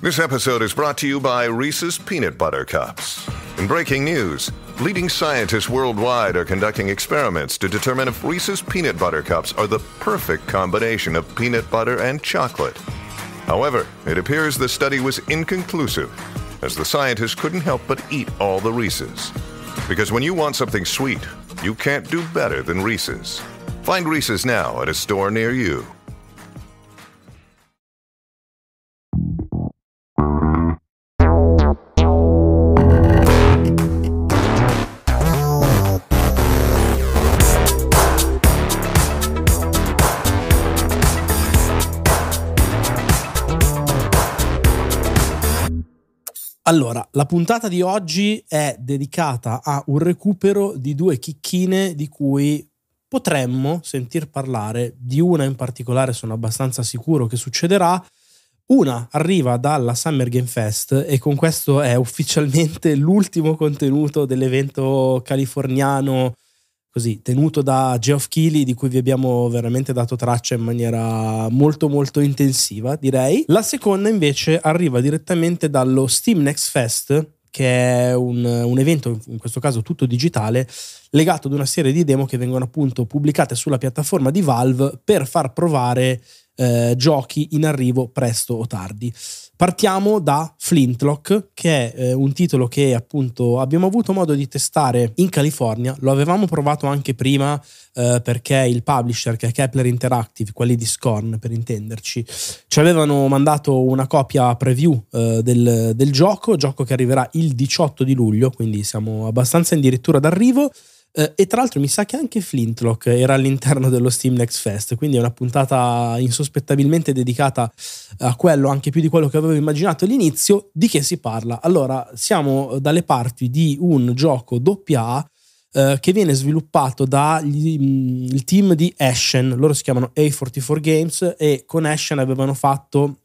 This episode is brought to you by Reese's Peanut Butter Cups. In breaking news, leading scientists worldwide are conducting experiments to determine if Reese's Peanut Butter Cups are the perfect combination of peanut butter and chocolate. However, it appears the study was inconclusive, as the scientists couldn't help but eat all the Reese's. Because when you want something sweet, you can't do better than Reese's. Find Reese's now at a store near you. Allora, la puntata di oggi è dedicata a un recupero di due chicchine di cui potremmo sentir parlare, di una in particolare sono abbastanza sicuro che succederà. Una arriva dalla Summer Game Fest e con questo è ufficialmente l'ultimo contenuto dell'evento californiano così tenuto da Geoff Keighley di cui vi abbiamo veramente dato traccia in maniera molto molto intensiva direi la seconda invece arriva direttamente dallo Steam Next Fest che è un, un, evento, in questo caso tutto digitale, legato ad una serie di demo che vengono appunto pubblicate sulla piattaforma di Valve per far provare eh, giochi in arrivo presto o tardi. Partiamo da Flintlock, che è eh, un titolo che appunto abbiamo avuto modo di testare in California, lo avevamo provato anche prima eh, perché il publisher, che è Kepler Interactive, quelli di Scorn per intenderci, ci avevano mandato una copia preview eh, del, del gioco, gioco che arriverà il 18 di luglio, quindi siamo abbastanza addirittura d'arrivo. Eh, e tra l'altro mi sa che anche Flintlock era all'interno dello Steam Next Fest, quindi è una puntata insospettabilmente dedicata a quello, anche più di quello che avevo immaginato all'inizio. Di che si parla? Allora, siamo dalle parti di un gioco AA eh, che viene sviluppato dal mm, team di Ashen, loro si chiamano A44 Games e con Ashen avevano fatto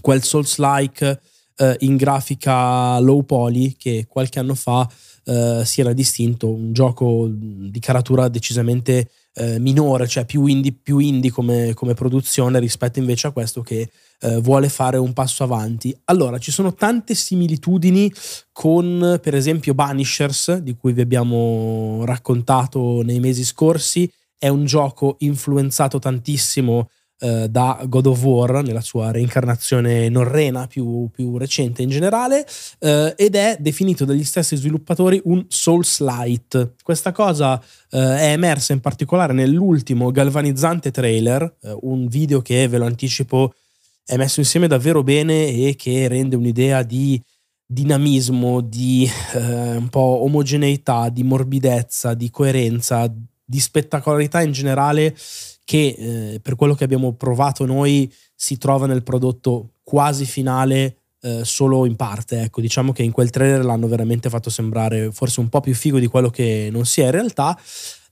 quel Souls-like eh, in grafica low poly che qualche anno fa eh, si era distinto un gioco di caratura decisamente eh, minore, cioè più indie, più indie come, come, produzione rispetto invece a questo che eh, vuole fare un passo avanti. Allora, ci sono tante similitudini con per esempio Banishers, di cui vi abbiamo raccontato nei mesi scorsi, è un gioco influenzato tantissimo eh, da God of War nella sua reincarnazione norrena più, più recente in generale eh, ed è definito dagli stessi sviluppatori un Souls Light. Questa cosa eh, è emersa in particolare nell'ultimo galvanizzante trailer, eh, un video che ve lo anticipo è messo insieme davvero bene e che rende un'idea di dinamismo, di eh, un po' omogeneità, di morbidezza, di coerenza di spettacolarità in generale che eh, per quello che abbiamo provato noi si trova nel prodotto quasi finale eh, solo in parte. Ecco, diciamo che in quel trailer l'hanno veramente fatto sembrare forse un po' più figo di quello che non si è in realtà.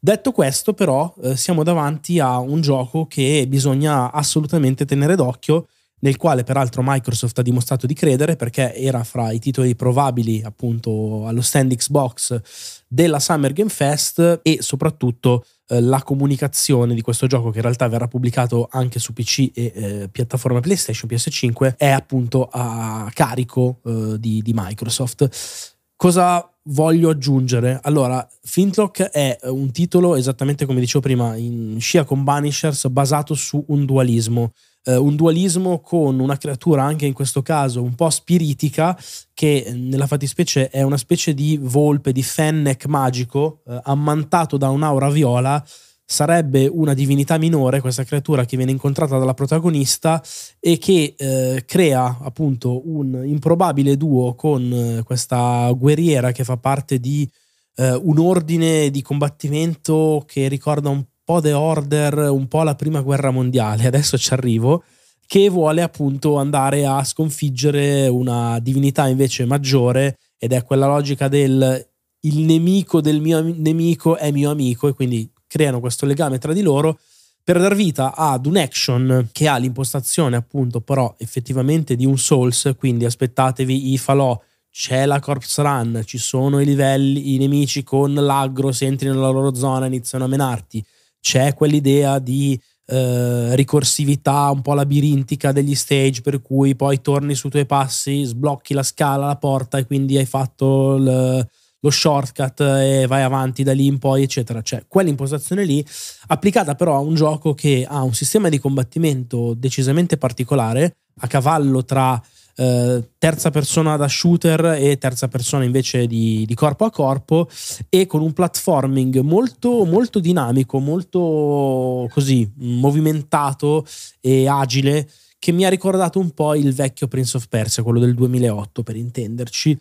Detto questo, però, eh, siamo davanti a un gioco che bisogna assolutamente tenere d'occhio, nel quale peraltro Microsoft ha dimostrato di credere perché era fra i titoli probabili appunto allo stand Xbox della Summer Game Fest e soprattutto eh, la comunicazione di questo gioco che in realtà verrà pubblicato anche su PC e eh, piattaforma PlayStation PS5 è appunto a carico eh, di, di Microsoft. Cosa voglio aggiungere? Allora, Fintlock è eh, un titolo, esattamente come dicevo prima, in scia con Banishers, basato su un dualismo. Eh, un dualismo con una creatura, anche in questo caso un po' spiritica, che eh, nella fattispecie è una specie di volpe, di fennec magico, eh, ammantato da un'aura viola, sarebbe una divinità minore, questa creatura che viene incontrata dalla protagonista e che eh, crea appunto un improbabile duo con eh, questa guerriera che fa parte di eh, un ordine di combattimento che ricorda un po' The Order, un po' la prima guerra mondiale, adesso ci arrivo, che vuole appunto andare a sconfiggere una divinità invece maggiore ed è quella logica del il nemico del mio nemico è mio amico e quindi creano questo legame tra di loro per dar vita ad un action che ha l'impostazione appunto però effettivamente di un Souls, quindi aspettatevi i falò, c'è la corpse run, ci sono i livelli, i nemici con l'aggro, se entri nella loro zona iniziano a menarti, c'è quell'idea di eh, ricorsività un po' labirintica degli stage, per cui poi torni sui tuoi passi, sblocchi la scala, la porta e quindi hai fatto il lo shortcut e vai avanti da lì in poi, eccetera. Cioè, quell'impostazione lì, applicata però a un gioco che ha un sistema di combattimento decisamente particolare, a cavallo tra eh, terza persona da shooter e terza persona invece di, di, corpo a corpo e con un platforming molto, molto dinamico, molto così movimentato e agile che mi ha ricordato un po' il vecchio Prince of Persia, quello del 2008 per intenderci.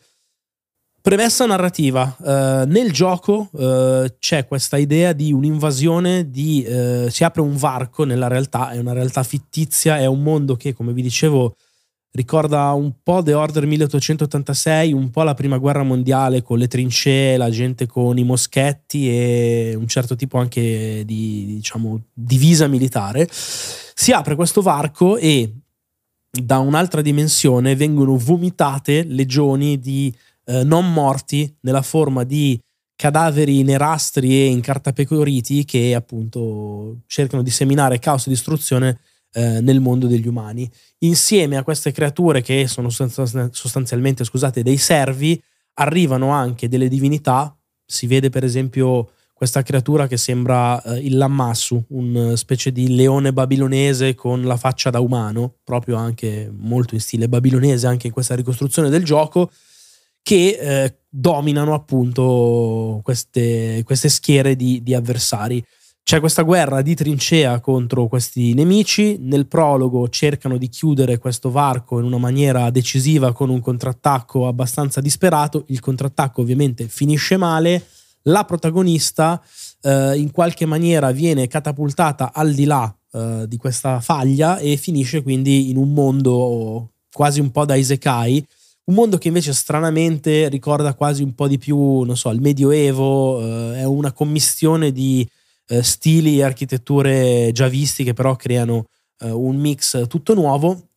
Premessa narrativa, uh, nel gioco uh, c'è questa idea di un'invasione, di, uh, si apre un varco nella realtà, è una realtà fittizia, è un mondo che come vi dicevo ricorda un po' The Order 1886, un po' la prima guerra mondiale con le trincee, la gente con i moschetti e un certo tipo anche di diciamo, divisa militare. Si apre questo varco e da un'altra dimensione vengono vomitate legioni di eh, non morti nella forma di cadaveri nerastri e incartapecoriti che appunto cercano di seminare caos e distruzione eh, nel mondo degli umani. Insieme a queste creature che sono sostanzialmente scusate, dei servi, arrivano anche delle divinità. Si vede per esempio questa creatura che sembra eh, il Lammassu, una eh, specie di leone babilonese con la faccia da umano, proprio anche molto in stile babilonese anche in questa ricostruzione del gioco, che eh, dominano appunto queste, queste, schiere di, di avversari. C'è questa guerra di trincea contro questi nemici, nel prologo cercano di chiudere questo varco in una maniera decisiva con un contrattacco abbastanza disperato, il contrattacco ovviamente finisce male, la protagonista eh, in qualche maniera viene catapultata al di là eh, di questa faglia e finisce quindi in un mondo quasi un po' da isekai, un mondo che invece stranamente ricorda quasi un po' di più, non so, il Medioevo, eh, è una commissione di eh, stili e architetture già visti che però creano eh, un mix tutto nuovo.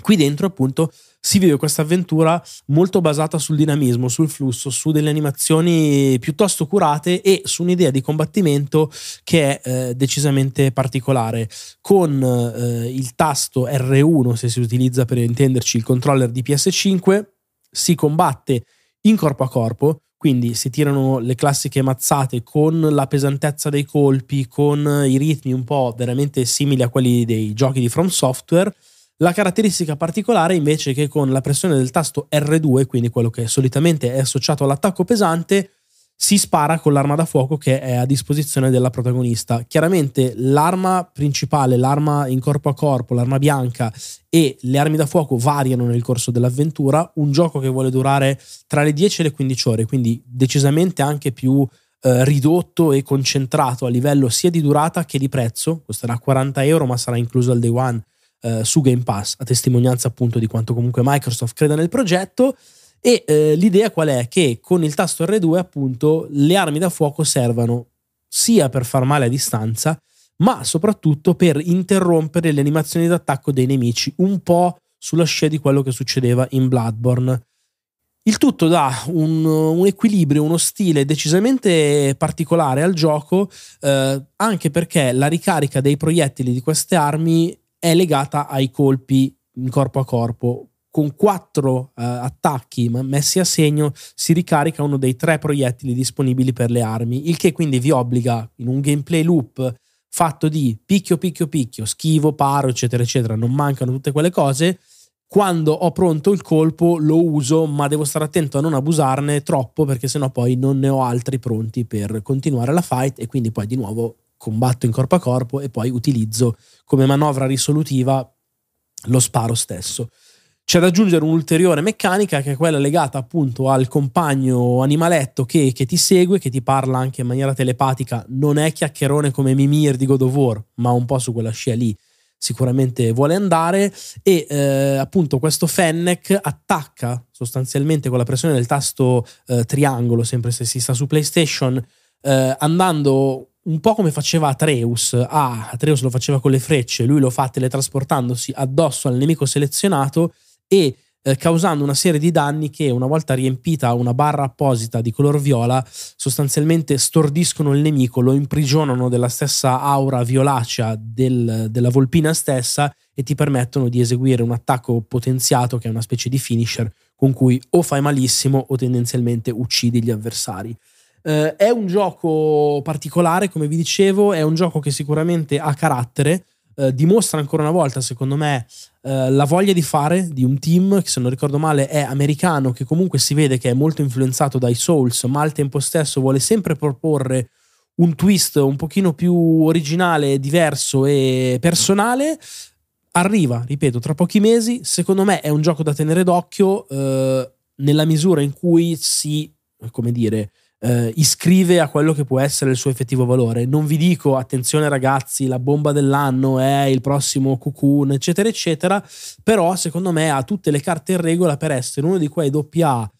Qui dentro appunto si vive questa avventura molto basata sul dinamismo, sul flusso, su delle animazioni piuttosto curate e su un'idea di combattimento che è eh, decisamente particolare. Con eh, il tasto R1, se si utilizza per intenderci il controller di PS5, si combatte in corpo a corpo quindi si tirano le classiche mazzate con la pesantezza dei colpi, con i ritmi un po' veramente simili a quelli dei giochi di From Software. La caratteristica particolare invece è che con la pressione del tasto R2, quindi quello che solitamente è associato all'attacco pesante, si spara con l'arma da fuoco che è a disposizione della protagonista. Chiaramente l'arma principale, l'arma in corpo a corpo, l'arma bianca e le armi da fuoco variano nel corso dell'avventura, un gioco che vuole durare tra le 10 e le 15 ore, quindi decisamente anche più eh, ridotto e concentrato a livello sia di durata che di prezzo, costerà 40 euro ma sarà incluso al day one eh, su Game Pass, a testimonianza appunto di quanto comunque Microsoft creda nel progetto e eh, l'idea qual è? Che con il tasto R2 appunto le armi da fuoco servano sia per far male a distanza, ma soprattutto per interrompere le animazioni d'attacco dei nemici, un po' sulla scia di quello che succedeva in Bloodborne. Il tutto dà un, un equilibrio, uno stile decisamente particolare al gioco, eh, anche perché la ricarica dei proiettili di queste armi è legata ai colpi in corpo a corpo, con quattro eh, attacchi messi a segno si ricarica uno dei tre proiettili disponibili per le armi, il che quindi vi obbliga in un gameplay loop fatto di picchio, picchio, picchio, schivo, paro, eccetera, eccetera, non mancano tutte quelle cose. Quando ho pronto il colpo lo uso, ma devo stare attento a non abusarne troppo perché sennò poi non ne ho altri pronti per continuare la fight e quindi poi di nuovo combatto in corpo a corpo e poi utilizzo come manovra risolutiva lo sparo stesso c'è da aggiungere un'ulteriore meccanica che è quella legata appunto al compagno animaletto che, che, ti segue, che ti parla anche in maniera telepatica, non è chiacchierone come Mimir di God of War, ma un po' su quella scia lì sicuramente vuole andare e eh, appunto questo Fennec attacca sostanzialmente con la pressione del tasto eh, triangolo, sempre se si sta su PlayStation, eh, andando un po' come faceva Atreus. Ah, Atreus lo faceva con le frecce, lui lo fa teletrasportandosi addosso al nemico selezionato e eh, causando una serie di danni che una volta riempita una barra apposita di color viola sostanzialmente stordiscono il nemico, lo imprigionano della stessa aura violacea del, della volpina stessa e ti permettono di eseguire un attacco potenziato che è una specie di finisher con cui o fai malissimo o tendenzialmente uccidi gli avversari. Eh, è un gioco particolare, come vi dicevo, è un gioco che sicuramente ha carattere, eh, dimostra ancora una volta, secondo me, eh, la voglia di fare di un team che, se non ricordo male, è americano, che comunque si vede che è molto influenzato dai Souls, ma al tempo stesso vuole sempre proporre un twist un pochino più originale, diverso e personale. Arriva, ripeto, tra pochi mesi. Secondo me è un gioco da tenere d'occhio eh, nella misura in cui si, come dire, eh, iscrive a quello che può essere il suo effettivo valore. Non vi dico, attenzione ragazzi, la bomba dell'anno è il prossimo Cocoon, eccetera, eccetera, però secondo me ha tutte le carte in regola per essere uno di quei doppia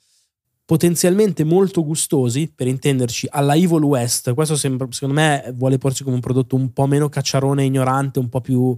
potenzialmente molto gustosi, per intenderci, alla Evil West. Questo sembra, secondo me vuole porsi come un prodotto un po' meno cacciarone ignorante, un po' più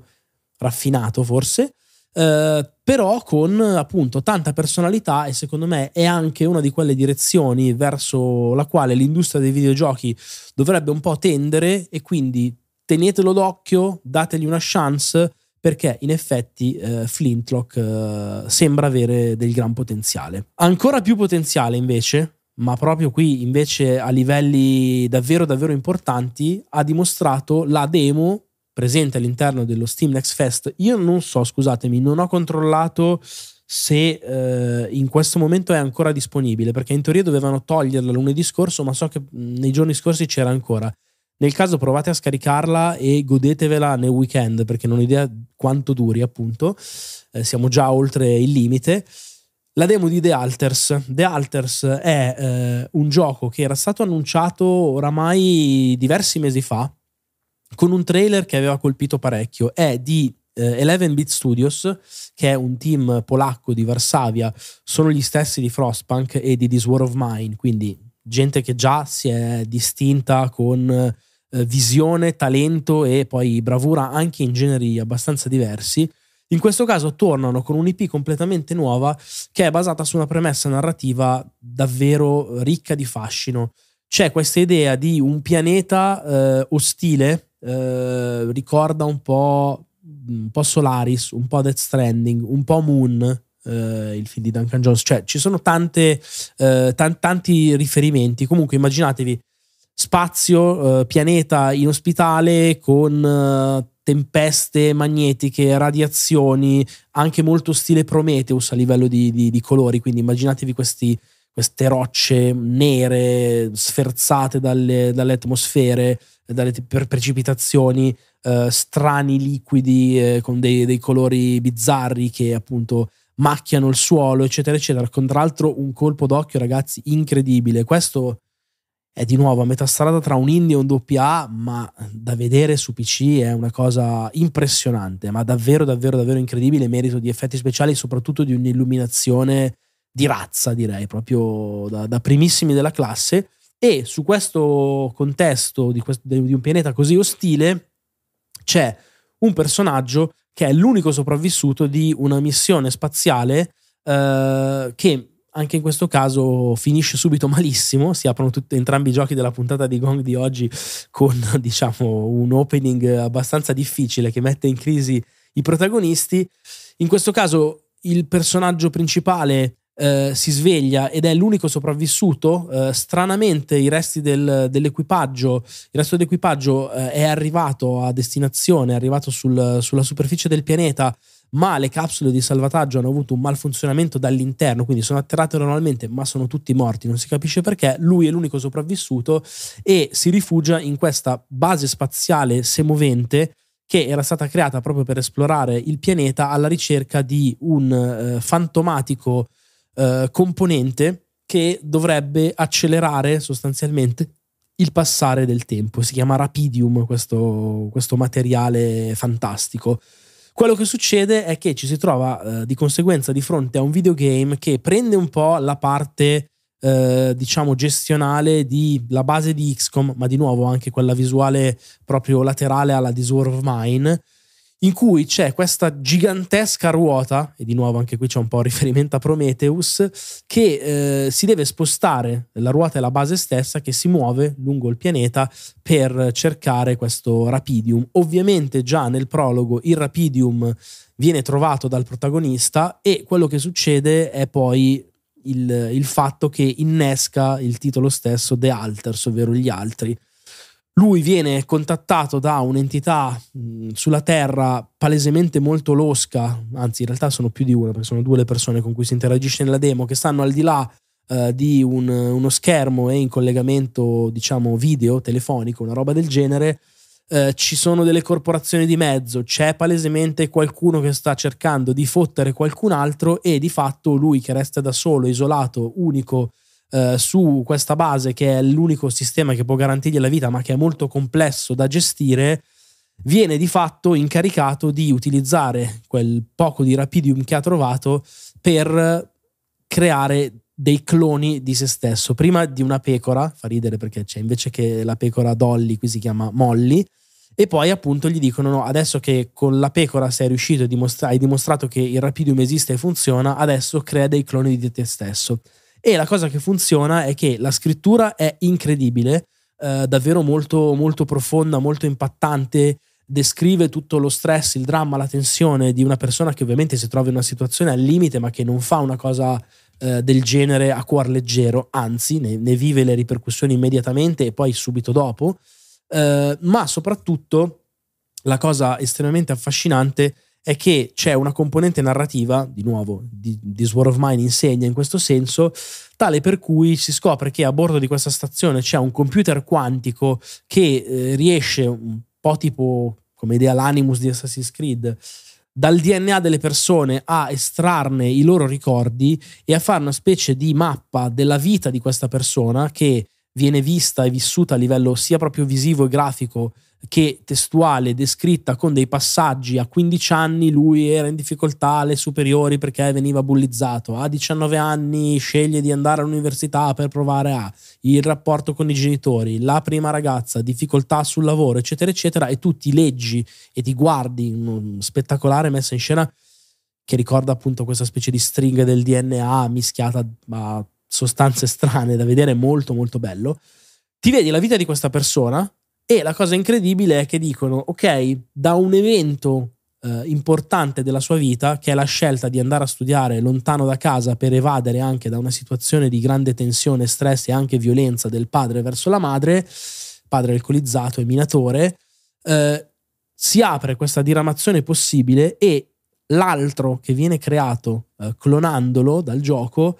raffinato forse, eh, però con appunto tanta personalità e secondo me è anche una di quelle direzioni verso la quale l'industria dei videogiochi dovrebbe un po' tendere e quindi tenetelo d'occhio, dategli una chance perché in effetti eh, Flintlock eh, sembra avere del gran potenziale. Ancora più potenziale invece, ma proprio qui invece a livelli davvero davvero importanti, ha dimostrato la demo presente all'interno dello Steam Next Fest. Io non so, scusatemi, non ho controllato se eh, in questo momento è ancora disponibile, perché in teoria dovevano toglierla lunedì scorso, ma so che mm, nei giorni scorsi c'era ancora. Nel caso provate a scaricarla e godetevela nel weekend, perché non ho idea quanto duri, appunto. Eh, siamo già oltre il limite. La demo di The Alters. The Alters è eh, un gioco che era stato annunciato oramai diversi mesi fa, con un trailer che aveva colpito parecchio. È di eh, 11-Bit Studios, che è un team polacco di Varsavia, sono gli stessi di Frostpunk e di This War of Mine, quindi gente che già si è distinta con eh, visione, talento e poi bravura anche in generi abbastanza diversi. In questo caso tornano con un'IP completamente nuova che è basata su una premessa narrativa davvero ricca di fascino. C'è questa idea di un pianeta eh, ostile eh, ricorda un po', un po' Solaris, un po' Death Stranding, un po' Moon, Uh, il film di Duncan Jones. Cioè, ci sono tante, uh, eh, t- tanti riferimenti. Comunque, immaginatevi spazio, uh, pianeta inospitale ospitale con tempeste magnetiche, radiazioni, anche molto stile Prometheus a livello di, di, di colori. Quindi immaginatevi questi, queste rocce nere sferzate dalle, dalle atmosfere dalle per precipitazioni, eh, strani liquidi eh, con dei, dei, colori bizzarri che appunto macchiano il suolo, eccetera, eccetera. Tra l'altro un colpo d'occhio, ragazzi, incredibile. Questo è di nuovo a metà strada tra un indie e un doppia ma da vedere su PC è una cosa impressionante, ma davvero, davvero, davvero incredibile, merito di effetti speciali e soprattutto di un'illuminazione di razza, direi, proprio da, da primissimi della classe. E su questo contesto di, questo, di un pianeta così ostile c'è un personaggio che è l'unico sopravvissuto di una missione spaziale eh, che anche in questo caso finisce subito malissimo. Si aprono tutti, entrambi i giochi della puntata di Gong di oggi con diciamo un opening abbastanza difficile che mette in crisi i protagonisti. In questo caso il personaggio principale eh, si sveglia ed è l'unico sopravvissuto, eh, stranamente i resti del, dell'equipaggio, il resto dell'equipaggio eh, è arrivato a destinazione, è arrivato sul, sulla superficie del pianeta, ma le capsule di salvataggio hanno avuto un malfunzionamento dall'interno, quindi sono atterrate normalmente, ma sono tutti morti, non si capisce perché. Lui è l'unico sopravvissuto e si rifugia in questa base spaziale semovente che era stata creata proprio per esplorare il pianeta alla ricerca di un eh, fantomatico eh, componente che dovrebbe accelerare sostanzialmente il passare del tempo. Si chiama Rapidium questo, questo materiale fantastico. Quello che succede è che ci si trova eh, di conseguenza di fronte a un videogame che prende un po' la parte eh, diciamo gestionale della base di XCOM, ma di nuovo anche quella visuale proprio laterale alla of Mine, in cui c'è questa gigantesca ruota, e di nuovo anche qui c'è un po' riferimento a Prometheus, che eh, si deve spostare, la ruota è la base stessa, che si muove lungo il pianeta per cercare questo rapidium. Ovviamente già nel prologo il rapidium viene trovato dal protagonista e quello che succede è poi il, il fatto che innesca il titolo stesso The Alters, ovvero gli altri lui viene contattato da un'entità mm, sulla Terra palesemente molto losca, anzi in realtà sono più di una, perché sono due le persone con cui si interagisce nella demo, che stanno al di là eh, di un, uno schermo e in collegamento, diciamo, video, telefonico, una roba del genere. Eh, ci sono delle corporazioni di mezzo, c'è palesemente qualcuno che sta cercando di fottere qualcun altro e di fatto lui che resta da solo, isolato, unico, eh, su questa base che è l'unico sistema che può garantirgli la vita ma che è molto complesso da gestire, viene di fatto incaricato di utilizzare quel poco di rapidium che ha trovato per creare dei cloni di se stesso. Prima di una pecora, fa ridere perché c'è invece che la pecora Dolly, qui si chiama Molly, e poi appunto gli dicono no, adesso che con la pecora sei riuscito e dimostra- hai dimostrato che il rapidium esiste e funziona, adesso crea dei cloni di te stesso. E la cosa che funziona è che la scrittura è incredibile, eh, davvero molto, molto profonda, molto impattante, descrive tutto lo stress, il dramma, la tensione di una persona che ovviamente si trova in una situazione al limite ma che non fa una cosa eh, del genere a cuor leggero, anzi ne, ne, vive le ripercussioni immediatamente e poi subito dopo, eh, ma soprattutto la cosa estremamente affascinante è è che c'è una componente narrativa, di nuovo, di, di Sword of Mine insegna in questo senso, tale per cui si scopre che a bordo di questa stazione c'è un computer quantico che eh, riesce un po' tipo come idea l'animus di Assassin's Creed dal DNA delle persone a estrarne i loro ricordi e a fare una specie di mappa della vita di questa persona che viene vista e vissuta a livello sia proprio visivo e grafico che testuale, descritta con dei passaggi a 15 anni lui era in difficoltà alle superiori perché veniva bullizzato, a 19 anni sceglie di andare all'università per provare a il rapporto con i genitori, la prima ragazza, difficoltà sul lavoro, eccetera, eccetera, e tu ti leggi e ti guardi in una spettacolare messa in scena che ricorda appunto questa specie di stringa del DNA mischiata a sostanze strane da vedere, molto molto bello. Ti vedi la vita di questa persona e la cosa incredibile è che dicono, ok, da un evento eh, importante della sua vita, che è la scelta di andare a studiare lontano da casa per evadere anche da una situazione di grande tensione, stress e anche violenza del padre verso la madre, padre alcolizzato e minatore, eh, si apre questa diramazione possibile e l'altro che viene creato eh, clonandolo dal gioco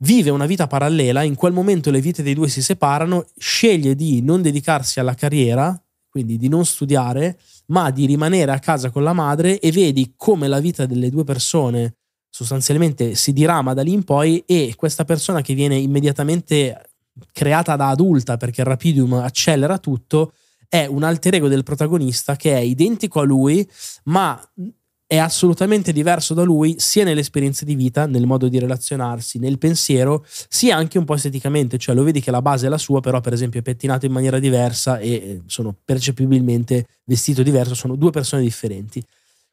vive una vita parallela, in quel momento le vite dei due si separano, sceglie di non dedicarsi alla carriera, quindi di non studiare, ma di rimanere a casa con la madre e vedi come la vita delle due persone sostanzialmente si dirama da lì in poi e questa persona che viene immediatamente creata da adulta perché il Rapidium accelera tutto, è un alter ego del protagonista che è identico a lui, ma è assolutamente diverso da lui sia nelle esperienze di vita, nel modo di relazionarsi, nel pensiero, sia anche un po' esteticamente, cioè lo vedi che la base è la sua, però per esempio è pettinato in maniera diversa e eh, sono percepibilmente vestito diverso, sono due persone differenti.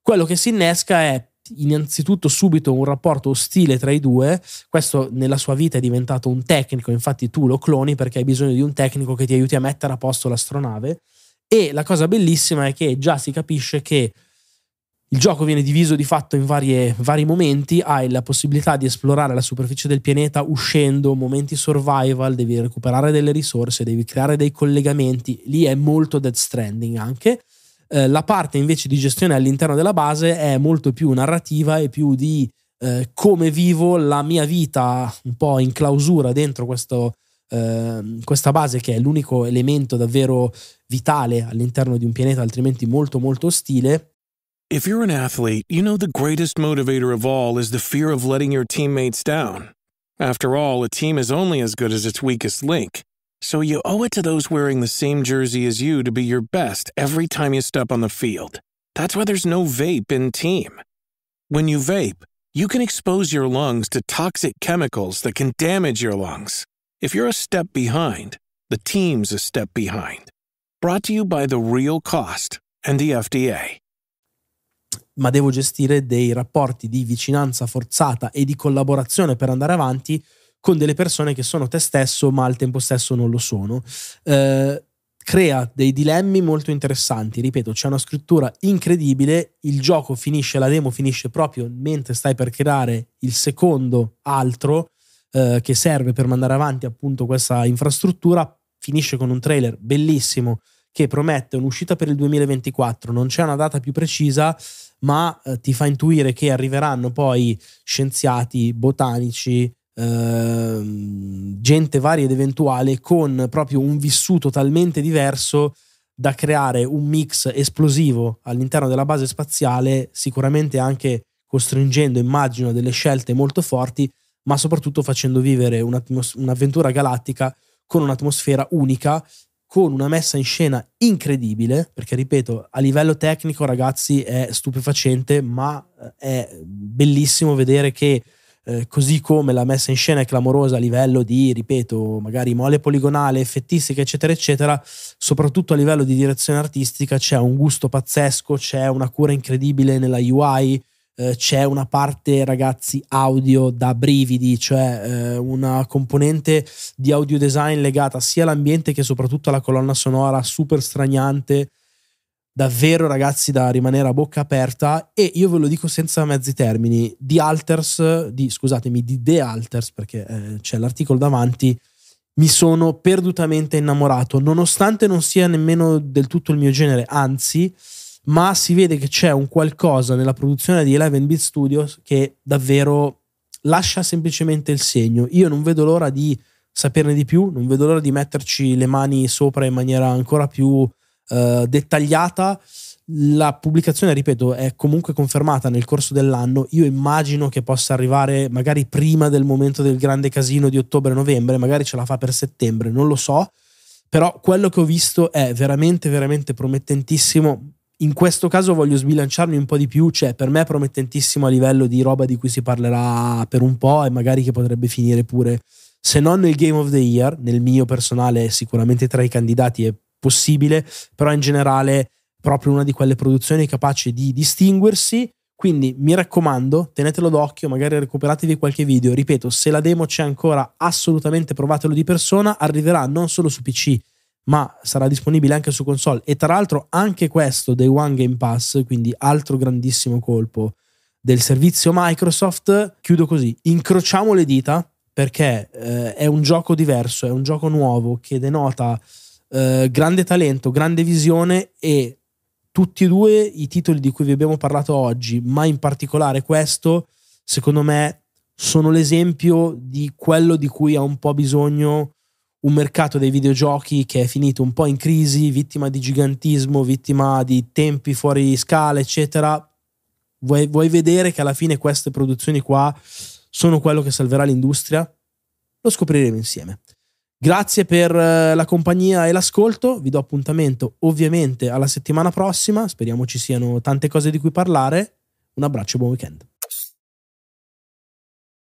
Quello che si innesca è innanzitutto subito un rapporto ostile tra i due, questo nella sua vita è diventato un tecnico, infatti tu lo cloni perché hai bisogno di un tecnico che ti aiuti a mettere a posto l'astronave e la cosa bellissima è che già si capisce che il gioco viene diviso di fatto in varie, vari momenti, hai la possibilità di esplorare la superficie del pianeta uscendo, momenti survival, devi recuperare delle risorse, devi creare dei collegamenti, lì è molto dead stranding anche. Eh, la parte invece di gestione all'interno della base è molto più narrativa e più di eh, come vivo la mia vita un po' in clausura dentro questo, eh, questa base che è l'unico elemento davvero vitale all'interno di un pianeta altrimenti molto molto ostile If you're an athlete, you know the greatest motivator of all is the fear of letting your teammates down. After all, a team is only as good as its weakest link, so you owe it to those wearing the same jersey as you to be your best every time you step on the field. That's why there's no vape in team. When you vape, you can expose your lungs to toxic chemicals that can damage your lungs. If you're a step behind, the team's a step behind. Brought to you by The Real Cost and the FDA. ma devo gestire dei rapporti di vicinanza forzata e di collaborazione per andare avanti con delle persone che sono te stesso, ma al tempo stesso non lo sono. Eh, crea dei dilemmi molto interessanti, ripeto, c'è una scrittura incredibile, il gioco finisce, la demo finisce proprio mentre stai per creare il secondo altro eh, che serve per mandare avanti appunto questa infrastruttura, finisce con un trailer bellissimo che promette un'uscita per il 2024, non c'è una data più precisa, ma eh, ti fa intuire che arriveranno poi scienziati, botanici, ehm, gente varia ed eventuale con proprio un vissuto talmente diverso da creare un mix esplosivo all'interno della base spaziale, sicuramente anche costringendo, immagino, delle scelte molto forti, ma soprattutto facendo vivere un'avventura galattica con un'atmosfera unica con una messa in scena incredibile, perché ripeto, a livello tecnico ragazzi è stupefacente, ma eh, è bellissimo vedere che eh, così come la messa in scena è clamorosa a livello di, ripeto, magari mole poligonale, effettistica, eccetera, eccetera, soprattutto a livello di direzione artistica c'è un gusto pazzesco, c'è una cura incredibile nella UI, eh, c'è una parte, ragazzi, audio da brividi, cioè eh, una componente di audio design legata sia all'ambiente che soprattutto alla colonna sonora, super straniante. Davvero, ragazzi, da rimanere a bocca aperta. E io ve lo dico senza mezzi termini: di Alters, di, scusatemi, di The Alters, perché eh, c'è l'articolo davanti mi sono perdutamente innamorato, nonostante non sia nemmeno del tutto il mio genere, anzi ma si vede che c'è un qualcosa nella produzione di 11 Bit Studios che davvero lascia semplicemente il segno. Io non vedo l'ora di saperne di più, non vedo l'ora di metterci le mani sopra in maniera ancora più eh, dettagliata. La pubblicazione, ripeto, è comunque confermata nel corso dell'anno. Io immagino che possa arrivare magari prima del momento del grande casino di ottobre-novembre, magari ce la fa per settembre, non lo so. Però quello che ho visto è veramente, veramente promettentissimo in questo caso voglio sbilanciarmi un po' di più, cioè per me è promettentissimo a livello di roba di cui si parlerà per un po' e magari che potrebbe finire pure, se non nel Game of the Year, nel mio personale sicuramente tra i candidati è possibile, però in generale proprio una di quelle produzioni capaci di distinguersi. Quindi mi raccomando, tenetelo d'occhio, magari recuperatevi qualche video. Ripeto, se la demo c'è ancora, assolutamente provatelo di persona. Arriverà non solo su PC, ma sarà disponibile anche su console. E tra l'altro anche questo dei One Game Pass, quindi altro grandissimo colpo del servizio Microsoft. Chiudo così, incrociamo le dita perché eh, è un gioco diverso, è un gioco nuovo che denota eh, grande talento, grande visione e tutti e due i titoli di cui vi abbiamo parlato oggi, ma in particolare questo, secondo me, sono l'esempio di quello di cui ha un po' bisogno un mercato dei videogiochi che è finito un po' in crisi, vittima di gigantismo, vittima di tempi fuori scala, eccetera. Vuoi, vuoi vedere che alla fine queste produzioni qua sono quello che salverà l'industria? Lo scopriremo insieme. Grazie per eh, la compagnia e l'ascolto, vi do appuntamento ovviamente alla settimana prossima, speriamo ci siano tante cose di cui parlare, un abbraccio e buon weekend.